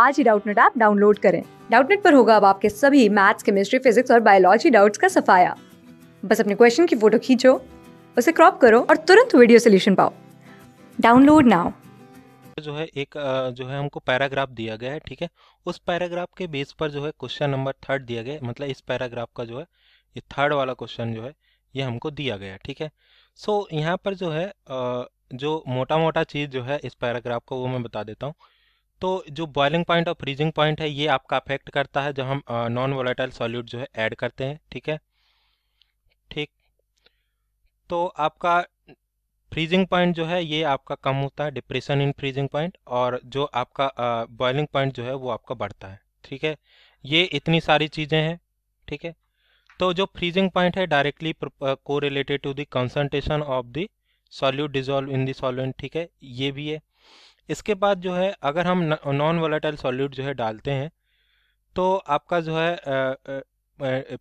आज ही Doubtnut app download करें डाउटनेट पर होगा अब आपके सभी मैथ्स केमिस्ट्री फिजिक्स और बायोलॉजी डाउट्स का सफाया बस अपने क्वेश्चन की फोटो खींचो उसे क्रॉप करो और तुरंत वीडियो सोल्यूशन पाओ डाउनलोड नाउ जो है एक जो है हमको पैराग्राफ दिया गया है ठीक है उस पैराग्राफ के बेस पर जो है क्वेश्चन नंबर थर्ड दिया गया मतलब इस पैराग्राफ का जो है ये थर्ड वाला क्वेश्चन जो है ये हमको दिया गया ठीक है सो so, यहाँ पर जो है जो मोटा मोटा चीज़ जो है इस पैराग्राफ का वो मैं बता देता हूँ तो जो बॉइलिंग पॉइंट और फ्रीजिंग पॉइंट है ये आपका अफेक्ट करता है जब हम नॉन वोलेटाइल सॉल्यूट जो है ऐड करते हैं ठीक है ठीक तो आपका फ्रीजिंग पॉइंट जो है ये आपका कम होता है डिप्रेशन इन फ्रीजिंग पॉइंट और जो आपका बॉइलिंग पॉइंट जो है वो आपका बढ़ता है ठीक है ये इतनी सारी चीज़ें हैं ठीक है तो जो फ्रीजिंग पॉइंट है डायरेक्टली को related to the concentration of the solute dissolve in the ठीक है ये भी है इसके बाद जो है अगर हम नॉन वोलेटाइल सॉल्यूट जो है डालते हैं तो आपका जो है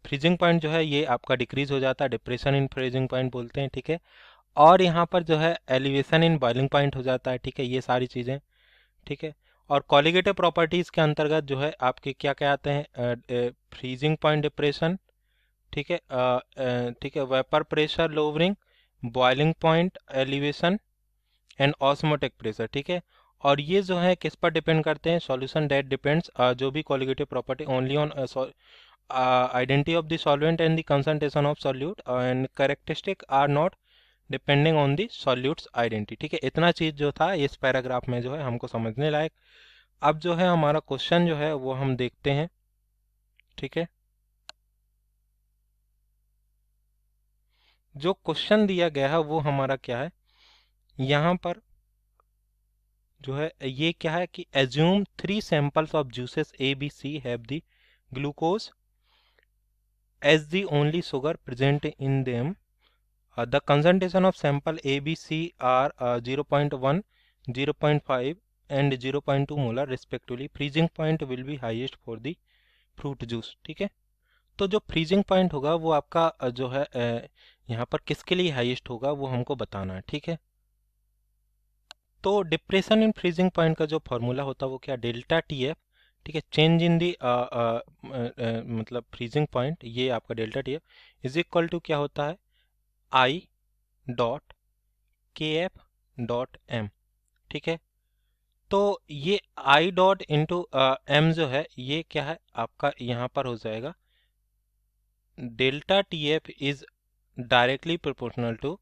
फ्रीजिंग पॉइंट जो है ये आपका डिक्रीज हो जाता है डिप्रेशन इन फ्रीजिंग पॉइंट बोलते हैं ठीक है और यहाँ पर जो है एलिवेशन इन बॉइलिंग पॉइंट हो जाता है ठीक है ये सारी चीज़ें ठीक है और कॉलिगेटिव प्रॉपर्टीज़ के अंतर्गत जो है आपके क्या क्या आते हैं फ्रीजिंग पॉइंट डिप्रेशन ठीक है ठीक है vapour pressure lowering boiling point elevation and osmotic pressure ठीक है और ये जो है किस पर डिपेंड करते हैं सॉल्यूशन डेट डिपेंड्स जो भी colligative property only on identity of the solvent and the concentration of solute and characteristic are not depending on the solute's identity ठीक है इतना चीज़ जो था इस पैराग्राफ में जो है हमको समझने लायक अब जो है हमारा क्वेश्चन जो है वो हम देखते हैं ठीक है जो क्वेश्चन दिया गया है वो हमारा क्या है यहाँ पर जो है ये क्या है कि assume three samples of juices A B C have the glucose as the only sugar present in them the concentration of sample A B C are zero point one zero point five and zero point two molar respectively freezing point will be highest for the fruit juice ठीक है तो जो freezing point होगा वो आपका uh, जो है uh, यहाँ पर किसके लिए हाइएस्ट होगा वो हमको बताना है ठीक है तो डिप्रेशन इन फ्रीजिंग पॉइंट का जो फॉर्मूला होता है वो क्या डेल्टा टी एफ ठीक है चेंज इन दी मतलब फ्रीजिंग पॉइंट ये आपका delta T f is equal to क्या होता है i dot K f dot m ठीक है तो ये आई डॉट इंटू एम जो है ये क्या है आपका यहाँ पर हो जाएगा delta T f is directly proportional to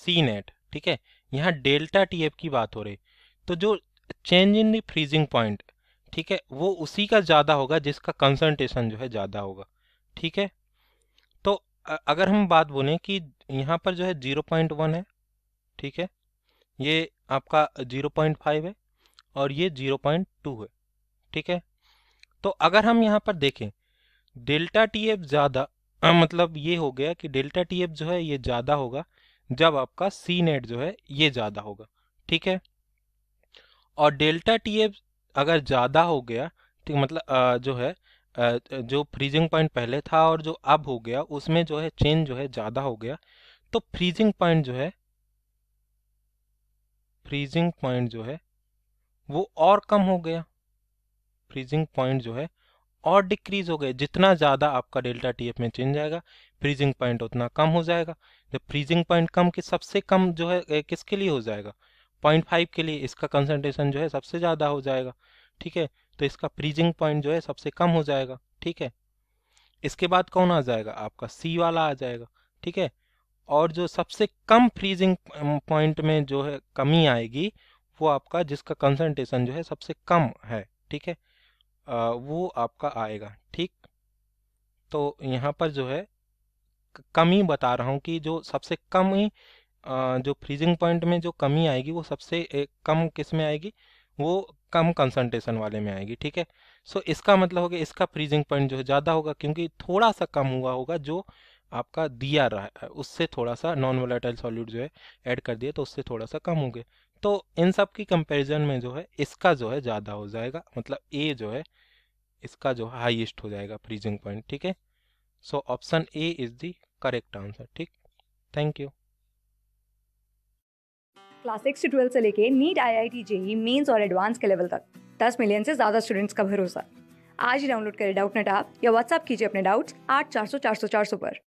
C net ठीक है यहाँ डेल्टा टी एफ की बात हो रही तो जो change in the freezing point ठीक है वो उसी का ज़्यादा होगा जिसका कंसनट्रेशन जो है ज़्यादा होगा ठीक है तो अगर हम बात बोलें कि यहाँ पर जो है जीरो पॉइंट वन है ठीक है ये आपका जीरो पॉइंट फाइव है और ये जीरो पॉइंट टू है ठीक है तो अगर हम यहाँ पर देखें डेल्टा टी एफ ज़्यादा मतलब ये हो गया कि डेल्टा टी एफ जो है ये ज़्यादा होगा जब आपका सी नेट जो है ये ज़्यादा होगा ठीक है और डेल्टा टी एफ अगर ज़्यादा हो गया ठीक तो मतलब जो है जो फ्रीजिंग पॉइंट पहले था और जो अब हो गया उसमें जो है चेंज जो है ज़्यादा हो गया तो फ्रीजिंग पॉइंट जो है फ्रीजिंग पॉइंट जो है वो और कम हो गया फ्रीजिंग पॉइंट जो है और डिक्रीज हो गए जितना ज़्यादा आपका डेल्टा टी एफ में चेंज जाएगा फ्रीजिंग पॉइंट उतना कम हो जाएगा जब फ्रीजिंग पॉइंट कम के सबसे कम जो है किसके लिए हो जाएगा पॉइंट फाइव के लिए इसका कंसनट्रेशन जो है सबसे ज़्यादा हो जाएगा ठीक है तो इसका फ्रीजिंग पॉइंट जो है सबसे कम हो जाएगा ठीक है इसके बाद कौन आ जाएगा आपका सी वाला आ जाएगा ठीक है और जो सबसे कम फ्रीजिंग पॉइंट में जो है कमी आएगी वो आपका जिसका कंसनट्रेशन जो है सबसे कम है ठीक है वो आपका आएगा ठीक तो यहाँ पर जो है कमी बता रहा हूँ कि जो सबसे कम ही जो फ्रीजिंग पॉइंट में जो कमी आएगी वो सबसे कम किस में आएगी वो कम कंसंट्रेशन वाले में आएगी ठीक है सो इसका मतलब होगा इसका फ्रीजिंग पॉइंट जो है ज़्यादा होगा क्योंकि थोड़ा सा कम हुआ होगा जो आपका दिया रहा है उससे थोड़ा सा नॉन वोलाटाइल सॉल्यूट जो है ऐड कर दिया तो उससे थोड़ा सा कम हो गया तो इन सब की कंपैरिजन में जो है इसका जो है ज़्यादा हो जाएगा मतलब ए जो है इसका जो है हाइएस्ट हो जाएगा फ्रीजिंग पॉइंट ठीक है so option A is the correct answer ठीक थैंक यू क्लास सिक्स से ट्वेल्थ से लेके NEET I I T JEE mains और एडवांस के लेवल तक दस मिलियन से ज़्यादा स्टूडेंट्स का भरोसा आज ही डाउनलोड करें डाउट नेट आप या व्हाट्सअप कीजिए अपने डाउट्स आठ चार सौ चार सौ चार सौ पर